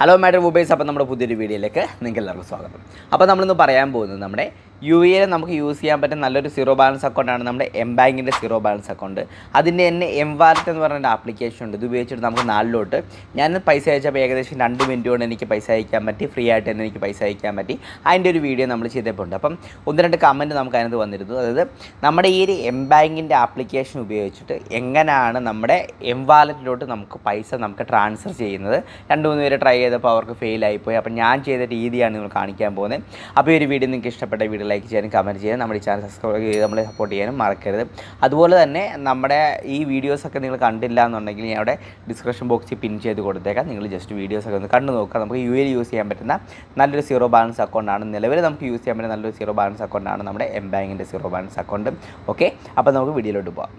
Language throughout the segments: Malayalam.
ഹലോ മാഡം ഉബേസ് അപ്പോൾ നമ്മുടെ പുതിയൊരു വീഡിയോയിലേക്ക് നിങ്ങൾക്ക് എല്ലാവർക്കും സ്വാഗതം അപ്പോൾ നമ്മളിന്ന് പറയാൻ പോകുന്നത് നമ്മുടെ യു എ നമുക്ക് യൂസ് ചെയ്യാൻ പറ്റുന്ന നല്ലൊരു സീറോ ബാലൻസ് അക്കൗണ്ടാണ് നമ്മുടെ എം ബാങ്കിൻ്റെ സീറോ ബാലൻസ് അക്കൗണ്ട് അതിൻ്റെ തന്നെ എം വാലറ്റ് എന്ന് പറഞ്ഞ ആപ്ലിക്കേഷൻ ഉണ്ട് ഇത് ഉപയോഗിച്ചിട്ട് നമുക്ക് നാലിലോട്ട് ഞാൻ പൈസ അയച്ചപ്പോൾ ഏകദേശം രണ്ട് മിനിറ്റ് കൊണ്ട് എനിക്ക് പൈസ അയക്കാൻ പറ്റി ഫ്രീ ആയിട്ട് തന്നെ എനിക്ക് പൈസ അയക്കാൻ പറ്റി അതിൻ്റെ ഒരു വീഡിയോ നമ്മൾ ചെയ്തിട്ടുണ്ട് അപ്പം ഒന്ന് രണ്ട് കമൻറ്റ് നമുക്ക് അതിനകത്ത് വന്നിരുന്നു അതായത് നമ്മുടെ ഈ ഒരു എം ബാങ്കിൻ്റെ ആപ്ലിക്കേഷൻ ഉപയോഗിച്ചിട്ട് എങ്ങനെയാണ് നമ്മുടെ എം വാലറ്റിലോട്ട് നമുക്ക് പൈസ നമുക്ക് ട്രാൻസ്ഫർ ചെയ്യുന്നത് രണ്ട് മൂന്ന് പേര് ട്രൈ ചെയ്തപ്പോൾ അവർക്ക് ഫെയിലായിപ്പോയി അപ്പം ഞാൻ ചെയ്ത രീതിയാണ് നിങ്ങൾ കാണിക്കാൻ പോകുന്നത് അപ്പോൾ ഈ ഒരു വീഡിയോ നിങ്ങൾക്ക് ഇഷ്ടപ്പെട്ട വീഡിയോ ലൈക്ക് ചെയ്യാനും കമൻറ്റ് ചെയ്യാനും നമ്മുടെ ഈ ചാനൽ സബ്സ്ക്രൈബ് ചെയ്ത് നമ്മളെ സപ്പോർട്ട് ചെയ്യാനും മറക്കരുത് അതുപോലെ തന്നെ നമ്മുടെ ഈ വീഡിയോസൊക്കെ നിങ്ങൾ കണ്ടില്ല എന്നുണ്ടെങ്കിൽ ഞാൻ അവിടെ ഡിസ്ക്രിപ്ഷൻ ബോക്സിൽ പിൻ ചെയ്ത് കൊടുത്തേക്കാം നിങ്ങൾ ജസ്റ്റ് വീഡിയോസൊക്കെ ഒന്ന് കണ്ടു നോക്കുക നമുക്ക് യു എൽ യൂസ് ചെയ്യാൻ പറ്റുന്ന നല്ലൊരു സീറോ ബാലൻസ് അക്കൗണ്ടാണ് നിലവിൽ നമുക്ക് യൂസ് ചെയ്യാൻ പറ്റുന്ന നല്ലൊരു സീറോ ബാലൻസ് അക്കൗണ്ടാണ് നമ്മുടെ എം ബാങ്കിൻ്റെ സീറോ ബാലൻസ് അക്കൗണ്ട് ഓക്കെ അപ്പോൾ നമുക്ക് വീഡിയോയിലോട്ട് പോകാം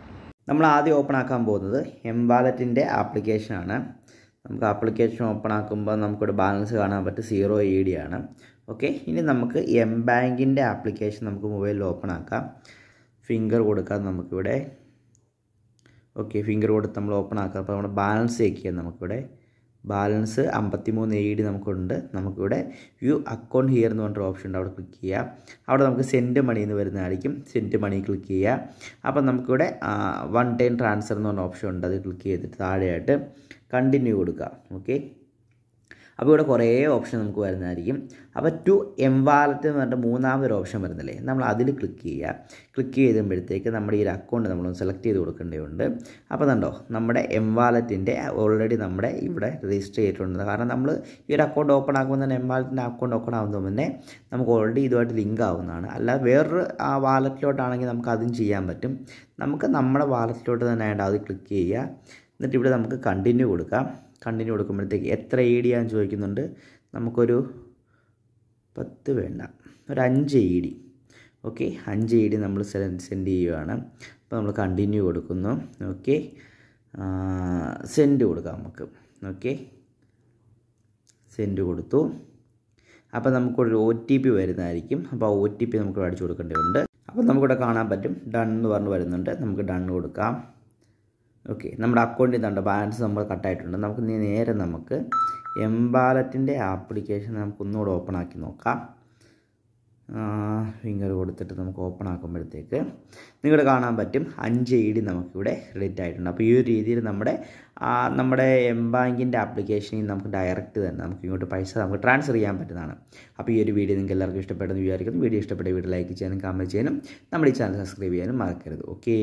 നമ്മൾ ആദ്യം ഓപ്പൺ ആക്കാൻ പോകുന്നത് എം വാലറ്റിൻ്റെ ആപ്ലിക്കേഷനാണ് നമുക്ക് ആപ്ലിക്കേഷൻ ഓപ്പൺ ആക്കുമ്പോൾ നമുക്കൊരു ബാലൻസ് കാണാൻ പറ്റും സീറോ ഇ ഡി ആണ് ഓക്കെ ഇനി നമുക്ക് എം ബാങ്കിൻ്റെ ആപ്ലിക്കേഷൻ നമുക്ക് മൊബൈലിൽ ഓപ്പൺ ആക്കാം ഫിംഗർ കൊടുക്കാം നമുക്കിവിടെ ഓക്കെ ഫിംഗർ കൊടുത്ത് നമ്മൾ ഓപ്പൺ ആക്കാം അപ്പോൾ നമ്മുടെ ബാലൻസ് ചെക്ക് ചെയ്യാം നമുക്കിവിടെ ബാലൻസ് അമ്പത്തിമൂന്ന് എ ഡി നമുക്കുണ്ട് നമുക്കിവിടെ വ്യൂ അക്കൗണ്ട് ഹിയർ എന്ന് പറഞ്ഞൊരു ഓപ്ഷൻ ഉണ്ട് അവിടെ ക്ലിക്ക് ചെയ്യുക അവിടെ നമുക്ക് സെൻറ്റ് മണി എന്ന് വരുന്നതായിരിക്കും സെൻറ്റ് മണി ക്ലിക്ക് ചെയ്യുക അപ്പം നമുക്കിവിടെ വൺ ടൈം ട്രാൻസ്ഫർ എന്ന് പറഞ്ഞ ഓപ്ഷൻ ഉണ്ട് അത് ക്ലിക്ക് ചെയ്തിട്ട് താഴെയായിട്ട് കണ്ടിന്യൂ കൊടുക്കുക ഓക്കെ അപ്പോൾ ഇവിടെ കുറേ ഓപ്ഷൻ നമുക്ക് വരുന്നതായിരിക്കും അപ്പോൾ ടു എം വാലറ്റ് എന്ന് പറഞ്ഞിട്ട് മൂന്നാമതൊരു ഓപ്ഷൻ വരുന്നില്ലേ നമ്മൾ അതിൽ ക്ലിക്ക് ചെയ്യുക ക്ലിക്ക് ചെയ്തുമ്പോഴത്തേക്ക് നമ്മുടെ ഈ ഒരു അക്കൗണ്ട് നമ്മൾ സെലക്ട് ചെയ്ത് കൊടുക്കേണ്ടതുണ്ട് അപ്പോൾ കണ്ടോ നമ്മുടെ എം വാലറ്റിൻ്റെ ഓൾറെഡി നമ്മുടെ ഇവിടെ രജിസ്റ്റർ ചെയ്തിട്ടുണ്ട് കാരണം നമ്മൾ ഈ ഒരു അക്കൗണ്ട് ഓപ്പൺ ആക്കുമ്പോൾ തന്നെ എം വാലറ്റിൻ്റെ അക്കൗണ്ട് ഓപ്പൺ ആകുമ്പോൾ തന്നെ നമുക്ക് ഓൾറെഡി ഇതുമായിട്ട് ലിങ്ക് ആവുന്നതാണ് അല്ല വേറൊരു ആ വാലറ്റിലോട്ടാണെങ്കിൽ നമുക്ക് അതും ചെയ്യാൻ പറ്റും നമുക്ക് നമ്മുടെ വാലറ്റിലോട്ട് തന്നെ ആയിട്ട് അത് ക്ലിക്ക് ചെയ്യുക എന്നിട്ട് ഇവിടെ നമുക്ക് കണ്ടിന്യൂ കൊടുക്കാം കണ്ടിന്യൂ കൊടുക്കുമ്പോഴത്തേക്ക് എത്ര ഇ ഡി ആണെന്ന് ചോദിക്കുന്നുണ്ട് നമുക്കൊരു പത്ത് വേണ്ട ഒരു അഞ്ച് ഇ ഡി ഓക്കെ അഞ്ച് ഇ ഡി നമ്മൾ സെൻഡ് ചെയ്യുകയാണ് അപ്പോൾ നമ്മൾ കണ്ടിന്യൂ കൊടുക്കുന്നു ഓക്കെ സെൻഡ് കൊടുക്കാം നമുക്ക് ഓക്കെ സെൻഡ് കൊടുത്തു അപ്പോൾ നമുക്കൊരു ഒ ടി പി വരുന്നതായിരിക്കും അപ്പോൾ ആ ഒ ടി പി നമുക്ക് അടിച്ചു കൊടുക്കേണ്ടതുണ്ട് അപ്പോൾ നമുക്കിവിടെ കാണാൻ പറ്റും ഡൺ എന്ന് പറഞ്ഞ് വരുന്നുണ്ട് നമുക്ക് ഡൺ കൊടുക്കാം ഓക്കെ നമ്മുടെ അക്കൗണ്ടിൽ നിന്നുണ്ട് ബാലൻസ് നമ്മൾ കട്ടായിട്ടുണ്ട് നമുക്ക് നേരെ നമുക്ക് എംബാലറ്റിൻ്റെ ആപ്ലിക്കേഷൻ നമുക്കൊന്നുകൂടെ ഓപ്പൺ ആക്കി നോക്കാം ഫിംഗർ കൊടുത്തിട്ട് നമുക്ക് ഓപ്പൺ ആക്കുമ്പോഴത്തേക്ക് നിങ്ങളുടെ കാണാൻ പറ്റും അഞ്ച് ഐ ഡി നമുക്കിവിടെ ക്രെഡിറ്റ് ആയിട്ടുണ്ട് അപ്പോൾ ഈ ഒരു രീതിയിൽ നമ്മുടെ നമ്മുടെ എം ബാങ്കിൻ്റെ ആപ്ലിക്കേഷനിൽ നമുക്ക് ഡയറക്റ്റ് തന്നെ നമുക്ക് ഇങ്ങോട്ട് പൈസ നമുക്ക് ട്രാൻസ്ഫർ ചെയ്യാൻ പറ്റുന്നതാണ് അപ്പോൾ ഈ ഒരു വീഡിയോ നിങ്ങൾക്ക് എല്ലാവർക്കും ഇഷ്ടപ്പെട്ടെന്ന് വിചാരിക്കുന്നു വീഡിയോ ഇഷ്ടപ്പെട്ട വീഡിയോ ലൈക്ക് ചെയ്യാനും കമൻറ്റ് ചെയ്യാനും നമ്മുടെ ഈ ചാനൽ സബ്സ്ക്രൈബ് ചെയ്യാനും മറക്കരുത് ഓക്കേ